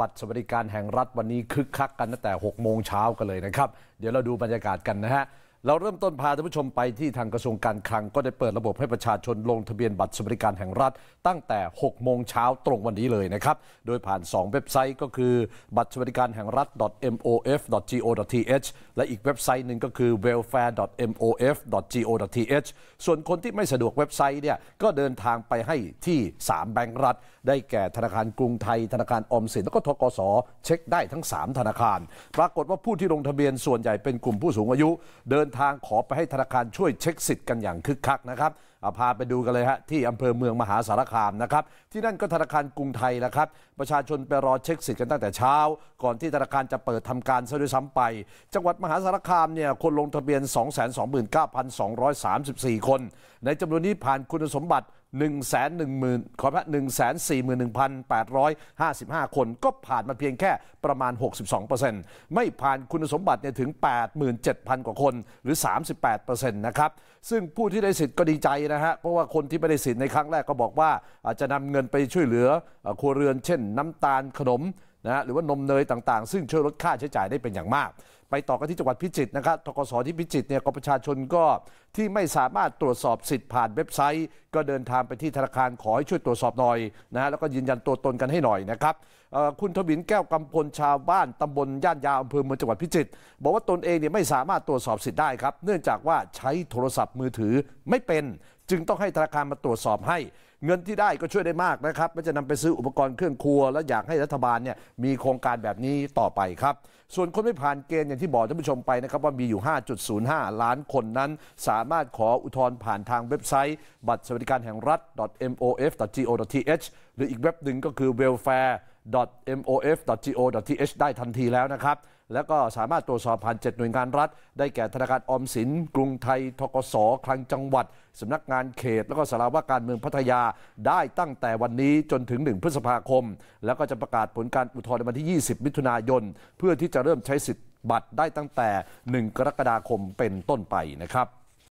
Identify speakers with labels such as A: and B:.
A: บัตรสวัสดิการแห่งรัฐวันนี้คึกคักกันตั้งแต่6โมงเช้ากันเลยนะครับ เดี๋ยวเราดูบรรยากาศกันนะฮะเราเริ่มต้นพาท่านผู้ชมไปที่ทางกระทรวงการคลัง ก็ได้เปิดระบบให้ประชาชนลงทะเบียนบัตรสวัสดิการแห่งรัฐ ตั้งแต่ 6 โมงเช้าตรงวันนี้เลยนะครับ โดยผ่าน 2 เว็บไซต์ ก็คือบัตรสวัสดิการแห่งรัฐ .mof.go.th และอีกเว็บไซต์หนึ่งก็คือ welfare.mof.go.th ส่วนคนที่ไม่สะดวกเว็บไซต์เนี่ยก็เดินทางไปให้ที่3แบงก์รัฐ ได้แก่ธนาคารกรุงไทยธนาคารออมสินแล้วก็ทกสเช็คได้ทั้ง 3 ธนาคาร ปรากฏว่าผู้ที่ลงทะเบียนส่วนใหญ่เป็นกลุ่มผู้สูงอายุ เดินทางขอไปให้ธนาคารช่วยเช็คสิทธิ์กันอย่างคึกคักนะครับาพาไปดูกันเลยฮะที่อำเภอเมืองมหาสารคามนะครับ ที่นั่นก็ธนาคารกรุงไทยนะครับประชาชนไปรอเช็คสิทธิ์กันตั้งแต่เช้า ก่อนที่ธนาคารจะเปิดทำการซะด้วยซ้ำไป จังหวัดมหาสารคามเนี่ยคนลงทะเบียน 229,234 คน ในจำนวนนี้ผ่านคุณสมบัติ1 1 0 0 0ขอพระ1 4 1 8 5 5 คนก็ผ่านมาเพียงแค่ประมาณ 62%ไม่ผ่านคุณสมบัติเนี่ยถึง 87,000 กว่าคน หรือ 38%นะครับซึ่งผู้ที่ได้สิทธิ์ก็ดีใจนะฮะเพราะว่าคนที่ไม่ได้สิทธิ์ในครั้งแรกก็บอกว่าอาจจะนำเงินไปช่วยเหลือครัวเรือนเช่นน้ำตาลขนมนะหรือว่านมเนยต่างๆ ซึ่งช่วยลดค่าใช้จ่ายได้เป็นอย่างมากไปต่อกันที่จังหวัดพิจิตรนะครับทกศที่พิจิตรเนี่ยกประชาชนก็ที่ไม่สามารถตรวจสอบสิทธิ์ผ่านเว็บไซต์ ก็เดินทางไปที่ธนาคารขอให้ช่วยตรวจสอบหน่อยนะฮะ แล้วก็ยืนยันตัวตนกันให้หน่อยนะครับคุณทวินแก้วกำพลชาวบ้านตำบลย่านยาอำเภอเมืองจังหวัดพิจิตรบอกว่าตนเองเนี่ยไม่สามารถตรวจสอบสิทธิ์ได้ครับ เนื่องจากว่าใช้โทรศัพท์มือถือไม่เป็น จึงต้องให้ธนาคารมาตรวจสอบให้ เงินที่ได้ก็ช่วยได้มากนะครับมันจะนำไปซื้ออุปกรณ์เครื่องครัวและอยากให้รัฐบาลเนี่ยมีโครงการแบบนี้ต่อไปครับ ส่วนคนไม่ผ่านเกณฑ์างที่บอกท่านผู้ชมไปนะครับว่ามีอยู่ 5.05 ล้านคนนั้น สามารถขออุทธรณ์ผ่านทางเว็บไซต์บัตรสวัสดิการแห่งรัฐ .mof.go.th หรืออีกเว็บหนึ่งก็คือ welfare .mof.go.th ได้ทันทีแล้วนะครับ แล้วก็สามารถตรวจสอบผ่าน7 หน่วยงานรัฐ ได้แก่ธนาคารออมสิน กรุงไทยทกศคลังจังหวัดสำนักงานเขตแล้วก็สารว่าการเมืองพัทยาได้ตั้งแต่วันนี้จนถึง1พฤษภาคม แล้วก็จะประกาศผลการอุทธรณ์ในวันที่ 20 มิถุนายนเพื่อที่จะเริ่มใช้สิทธิบัตรได้ตั้งแต่ 1 กรกฎาคมเป็นต้นไปนะครับ